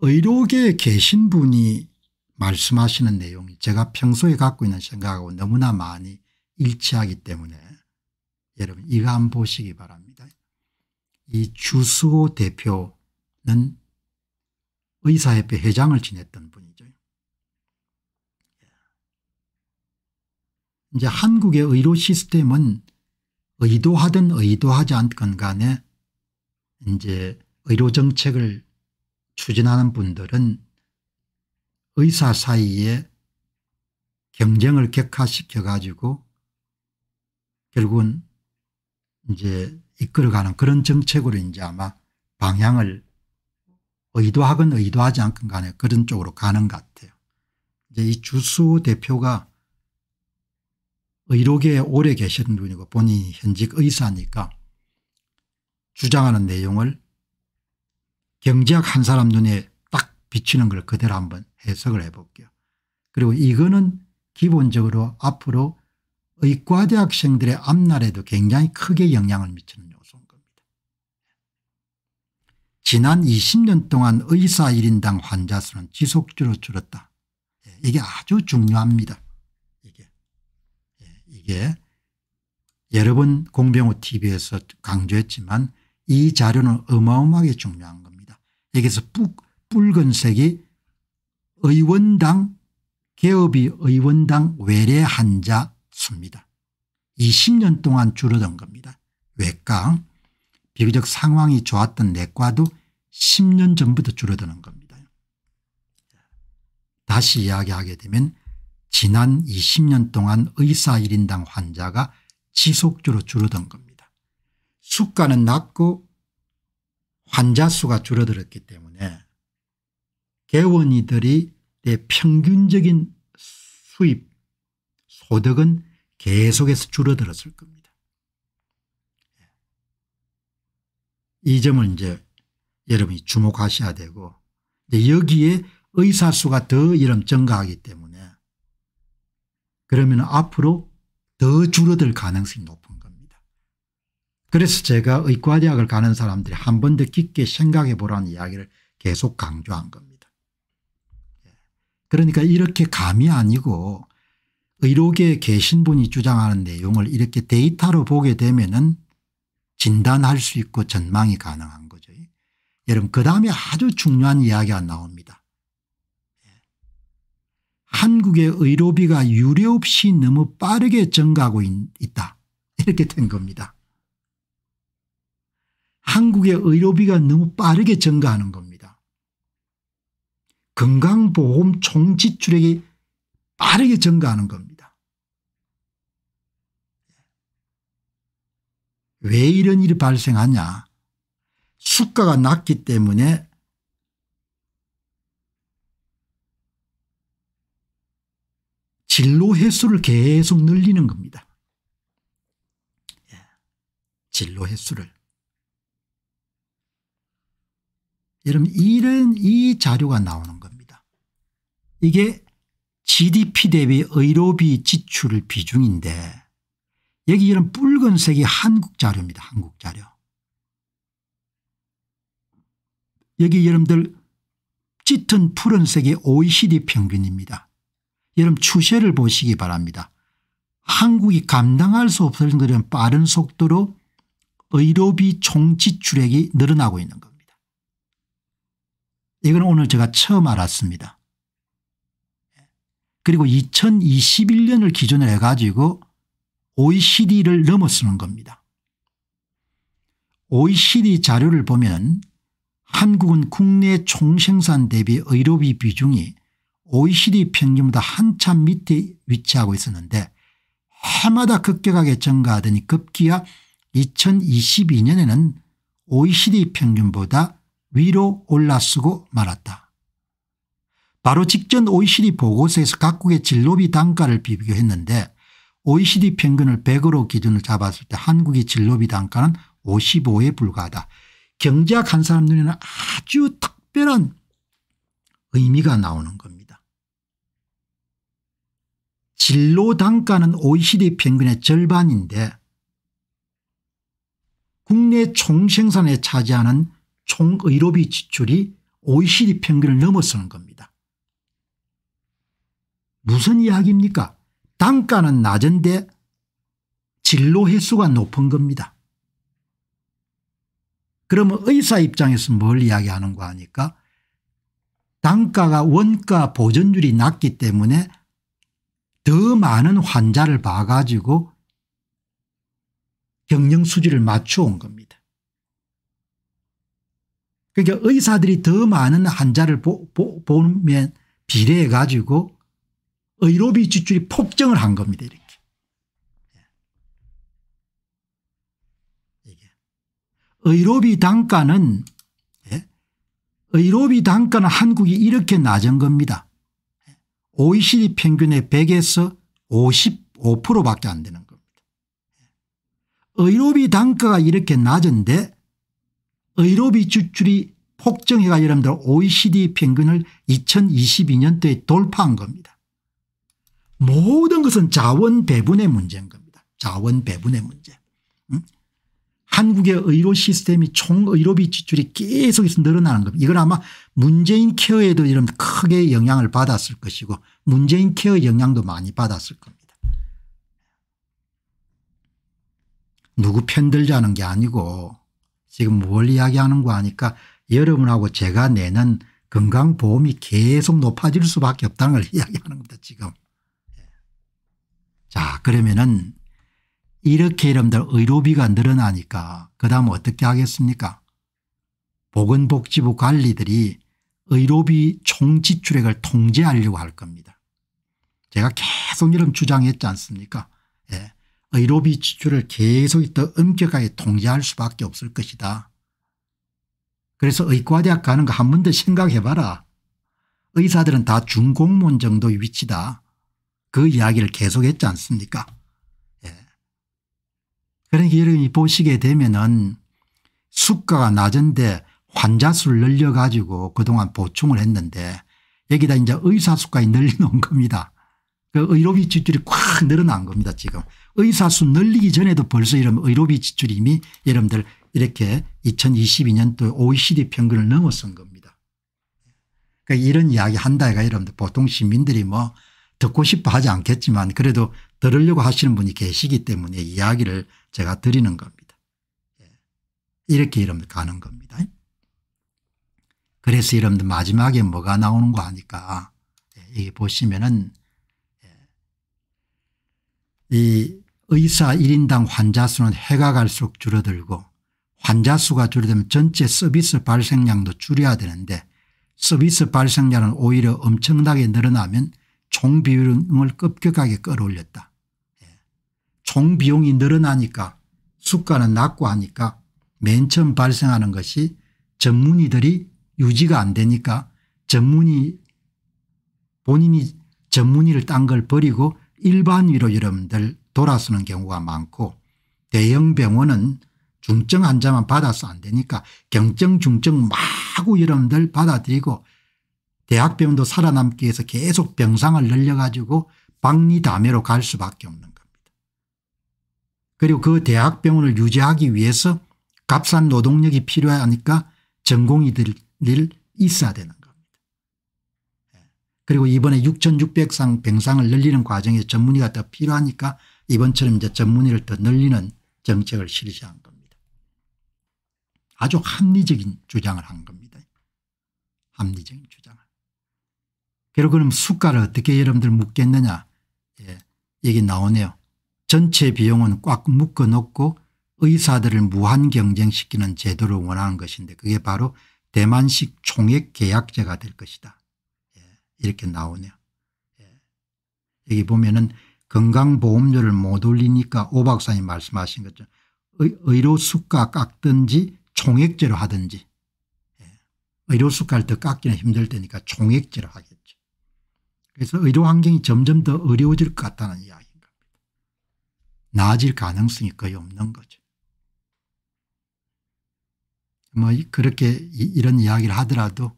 의료계에 계신 분이 말씀하시는 내용이 제가 평소에 갖고 있는 생각하고 너무나 많이 일치하기 때문에 여러분 이거 한번 보시기 바랍니다. 이 주수호 대표는 의사협회 회장을 지냈던 분이죠. 이제 한국의 의료 시스템은 의도하든 의도하지 않건 간에 이제 의료 정책을 추진하는 분들은 의사 사이에 경쟁을 격화시켜 가지고 결국은 이제 이끌어가는 그런 정책으로 이제 아마 방향을 의도하건 의도하지 않건 간에 그런 쪽으로 가는 것 같아요. 이제 이 주수 대표가 의료계에 오래 계신 분이고 본인이 현직 의사니까 주장하는 내용을 경제학 한 사람 눈에 딱 비치는 걸 그대로 한번 해석을 해볼게요. 그리고 이거는 기본적으로 앞으로 의과대학생들의 앞날에도 굉장히 크게 영향을 미치는 요소인 겁니다. 지난 20년 동안 의사 1인당 환자 수는 지속적으로 줄었다. 예, 이게 아주 중요합니다. 이게, 예, 이게 여러 번 공병호 tv에서 강조했지만 이 자료는 어마어마하게 중요한 겁니다. 여기서 붉은색이 의원당 개업이 의원당 외래 환자 수입니다. 20년 동안 줄어든 겁니다. 외과 비교적 상황이 좋았던 내과도 10년 전부터 줄어드는 겁니다. 다시 이야기하게 되면 지난 20년 동안 의사 1인당 환자가 지속적으로 줄어든 겁니다. 수가는 낮고 환자 수가 줄어들었기 때문에 개원이들이 내 평균적인 수입 소득은 계속해서 줄어들었을 겁니다. 예. 이 점을 이제 여러분이 주목하셔야 되고 여기에 의사 수가 더 이름 증가하기 때문에 그러면 앞으로 더 줄어들 가능성이 높은 그래서 제가 의과대학을 가는 사람들이 한 번 더 깊게 생각해 보라는 이야기를 계속 강조한 겁니다. 예. 그러니까 이렇게 감이 아니고 의료계에 계신 분이 주장하는 내용을 이렇게 데이터로 보게 되면은 진단할 수 있고 전망이 가능한 거죠. 예. 여러분 그 다음에 아주 중요한 이야기가 나옵니다. 예. 한국의 의료비가 유례 없이 너무 빠르게 증가하고 있다. 이렇게 된 겁니다. 한국의 의료비가 너무 빠르게 증가하는 겁니다. 건강보험 총지출액이 빠르게 증가하는 겁니다. 왜 이런 일이 발생하냐 수가가 낮기 때문에 진로 횟수를 계속 늘리는 겁니다. 예, 진로 횟수를. 여러분 이런 이 자료가 나오는 겁니다. 이게 GDP 대비 의료비 지출 비중인데 여기 이런 붉은색이 한국 자료입니다. 한국 자료. 여기 여러분들 짙은 푸른색이 OECD 평균입니다. 여러분 추세를 보시기 바랍니다. 한국이 감당할 수 없을 그런 빠른 속도로 의료비 총 지출액이 늘어나고 있는 겁니다. 이건 오늘 제가 처음 알았습니다. 그리고 2021년을 기준으로 해가지고 OECD를 넘어서는 겁니다. OECD 자료를 보면 한국은 국내 총생산 대비 의료비 비중이 OECD 평균보다 한참 밑에 위치하고 있었는데 해마다 급격하게 증가하더니 급기야 2022년에는 OECD 평균보다 위로 올라쓰고 말았다. 바로 직전 OECD 보고서에서 각국의 진로비 단가를 비교했는데 OECD 평균을 100으로 기준을 잡았을 때 한국의 진로비 단가는 55에 불과하다. 경제학 한 사람 눈에는 아주 특별한 의미가 나오는 겁니다. 진로 단가는 OECD 평균의 절반인데 국내 총생산에 차지하는 총 의료비 지출이 OECD 평균을 넘어서는 겁니다. 무슨 이야기입니까? 단가는 낮은데 진로 횟수가 높은 겁니다. 그러면 의사 입장에서 뭘 이야기하는가 하니까 단가가 원가 보전율이 낮기 때문에 더 많은 환자를 봐가지고 경영 수지를 맞추온 겁니다. 그러니까 의사들이 더 많은 환자를 보, 보, 보면 비례해 가지고 의료비 지출이 폭증을 한 겁니다. 이렇게. 의료비 단가는 예? 의료비 단가는 한국이 이렇게 낮은 겁니다. OECD 평균의 100에서 55% 밖에 안 되는 겁니다. 예. 의료비 단가가 이렇게 낮은데 의료비 지출이 폭증해가 여러분들 OECD 평균을 2022년도에 돌파한 겁니다. 모든 것은 자원 배분의 문제인 겁니다. 자원 배분의 문제. 한국의 의료 시스템이 총 의료비 지출이 계속해서 늘어나는 겁니다. 이건 아마 문재인 케어에도 이런 크게 영향을 받았을 것이고 문재인 케어 영향도 많이 받았을 겁니다. 누구 편들자는 게 아니고 지금 뭘 이야기하는 거 하니까 여러분하고 제가 내는 건강보험이 계속 높아질 수밖에 없다는 걸 이야기하는 겁니다 지금. 예. 자 그러면은 이렇게 여러분들 의료비가 늘어나니까 그 다음 어떻게 하겠습니까 보건복지부 관리들이 의료비 총지출액을 통제하려고 할 겁니다. 제가 계속 이런 주장했지 않습니까 예. 의료비 지출을 계속 더 엄격하게 통제할 수밖에 없을 것이다. 그래서 의과대학 가는 거 한 번 더 생각해봐라. 의사들은 다 중공무원 정도의 위치다. 그 이야기를 계속했지 않습니까 예. 그러니까 여러분이 보시게 되면 은 수가가 낮은데 환자 수를 늘려가지고 그동안 보충을 했는데 여기다 이제 의사 수까지 늘려놓은 겁니다. 그 의료비 지출이 콱 늘어난 겁니다 지금. 의사 수 늘리기 전에도 벌써 이런 의료비 지출이 이미 여러분들 이렇게 2022년도 OECD 평균을 넘어선 겁니다. 그러니까 이런 이야기 한다가 여러분들 보통 시민들이 뭐 듣고 싶어 하지 않겠지만 그래도 들으려고 하시는 분이 계시기 때문에 이야기를 제가 드리는 겁니다. 예. 이렇게 여러분들 가는 겁니다. 그래서 여러분들 마지막에 뭐가 나오는 거 아니까 예, 이게 보시면은 이 의사 1인당 환자 수는 해가 갈수록 줄어들고 환자 수가 줄어들면 전체 서비스 발생량도 줄여야 되는데 서비스 발생량은 오히려 엄청나게 늘어나면 총비율을 급격하게 끌어올렸다. 예. 총 비용이 늘어나니까 수가는 낮고 하니까 맨 처음 발생하는 것이 전문의들이 유지가 안 되니까 전문의 본인이 전문의를 딴 걸 버리고 일반 위로 여러분들 돌아서는 경우가 많고 대형 병원은 중증 환자만 받아서 안 되니까 경증 중증 마구 여러분들 받아들이고 대학병원도 살아남기 위해서 계속 병상을 늘려가지고 박리담회로 갈 수밖에 없는 겁니다. 그리고 그 대학병원을 유지하기 위해서 값싼 노동력이 필요하니까 전공이들이 있어야 되는 그리고 이번에 6,600상 병상을 늘리는 과정에 전문의가 더 필요하니까 이번처럼 이제 전문의를 더 늘리는 정책을 실시한 겁니다. 아주 합리적인 주장을 한 겁니다. 합리적인 주장을. 그리고 그럼 수가를 어떻게 여러분들 묻겠느냐 예, 얘기 나오네요. 전체 비용은 꽉 묶어 놓고 의사들을 무한 경쟁시키는 제도를 원하는 것인데 그게 바로 대만식 총액 계약제가 될 것이다. 이렇게 나오네요. 예. 여기 보면은 건강보험료를 못 올리니까 오 박사님 말씀하신 것처 의료 수가 깎든지 총액제로 하든지 예. 의료 수가를 더 깎기는 힘들 테니까 총액제로 하겠죠. 그래서 의료 환경이 점점 더 어려워질 것 같다는 이야기인 니다 나아질 가능성이 거의 없는 거죠. 뭐 그렇게 이런 이야기를 하더라도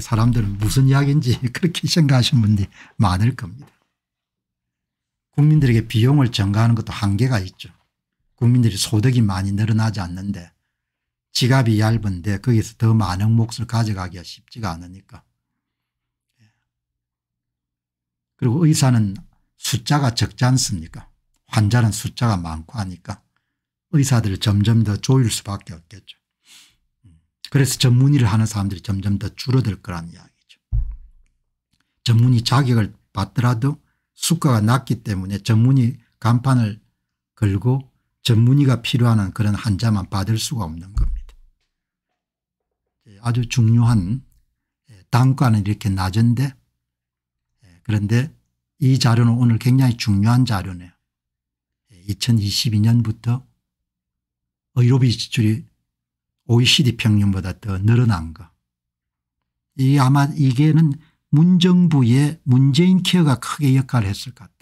사람들은 무슨 이야기인지 그렇게 생각하시는 분들이 많을 겁니다. 국민들에게 비용을 전가하는 것도 한계가 있죠. 국민들이 소득이 많이 늘어나지 않는데 지갑이 얇은데 거기서 더 많은 몫을 가져가기가 쉽지가 않으니까. 그리고 의사는 숫자가 적지 않습니까 환자는 숫자가 많고 하니까 의사들을 점점 더 조일 수밖에 없겠죠. 그래서 전문의를 하는 사람들이 점점 더 줄어들 거란 이야기죠. 전문의 자격을 받더라도 수가가 낮기 때문에 전문의 간판을 걸고 전문의가 필요한 그런 한자만 받을 수가 없는 겁니다. 아주 중요한 예, 단가는 이렇게 낮은데 예, 그런데 이 자료는 오늘 굉장히 중요한 자료네요. 2022년부터 예, 의료비 지출이 OECD 평균보다 더 늘어난 거. 이 아마 이게는 문정부의 문재인 케어가 크게 역할을 했을 것같아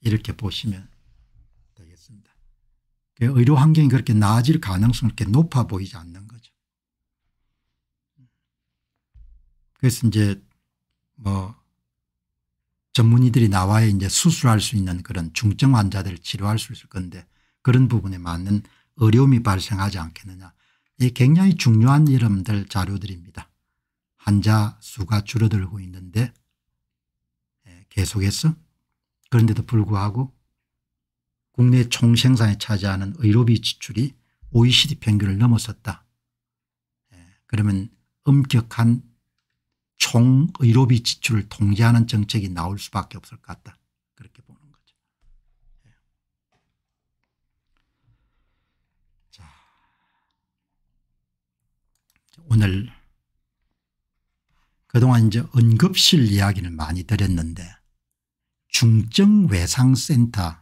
이렇게 보시면 되겠습니다. 그 의료 환경이 그렇게 나아질 가능성이 그렇게 높아 보이지 않는 거죠. 그래서 이제 뭐 전문의들이 나와야 이제 수술할 수 있는 그런 중증 환자들을 치료할 수 있을 건데 그런 부분에 맞는 어려움이 발생하지 않겠느냐. 이 굉장히 중요한 이름들 자료들입니다. 환자 수가 줄어들고 있는데 예, 계속해서 그런데도 불구하고 국내 총생산에 차지하는 의료비 지출이 OECD 평균을 넘어섰다. 예, 그러면 엄격한 총 의료비 지출을 통제하는 정책이 나올 수밖에 없을 것 같다. 그렇게 보는 거죠. 예. 자, 오늘 그동안 이제 응급실 이야기를 많이 드렸는데 중증 외상센터